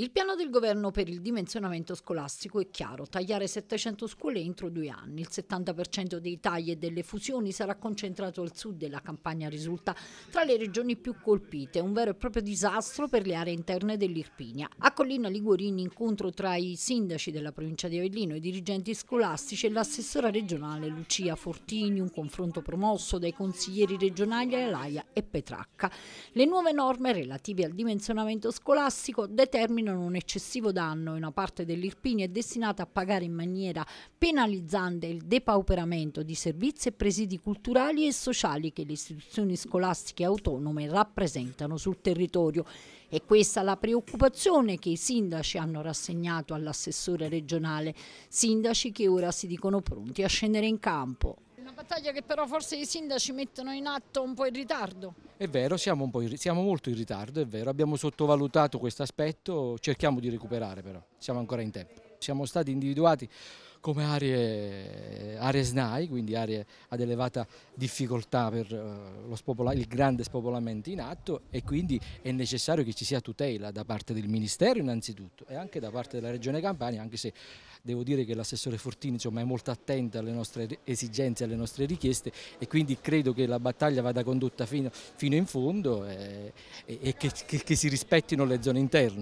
Il piano del governo per il dimensionamento scolastico è chiaro, tagliare 700 scuole entro due anni. Il 70% dei tagli e delle fusioni sarà concentrato al sud e la campagna risulta tra le regioni più colpite, un vero e proprio disastro per le aree interne dell'Irpinia. A Collina Liguorini incontro tra i sindaci della provincia di Avellino, i dirigenti scolastici e l'assessora regionale Lucia Fortini, un confronto promosso dai consiglieri regionali Alaia e Petracca. Le nuove norme relative al dimensionamento scolastico determinano determinano un eccessivo danno e una parte dell'Irpini è destinata a pagare in maniera penalizzante il depauperamento di servizi e presidi culturali e sociali che le istituzioni scolastiche autonome rappresentano sul territorio. E questa la preoccupazione che i sindaci hanno rassegnato all'assessore regionale, sindaci che ora si dicono pronti a scendere in campo battaglia che però forse i sindaci mettono in atto un po' in ritardo. È vero, siamo, in, siamo molto in ritardo, è vero, abbiamo sottovalutato questo aspetto, cerchiamo di recuperare però, siamo ancora in tempo. Siamo stati individuati come aree, aree SNAI, quindi aree ad elevata difficoltà per eh, il grande spopolamento in atto e quindi è necessario che ci sia tutela da parte del Ministero innanzitutto e anche da parte della Regione Campania, anche se devo dire che l'assessore Fortini insomma, è molto attenta alle nostre esigenze, alle nostre richieste e quindi credo che la battaglia vada condotta fino, fino in fondo eh, e, e che, che, che si rispettino le zone interne.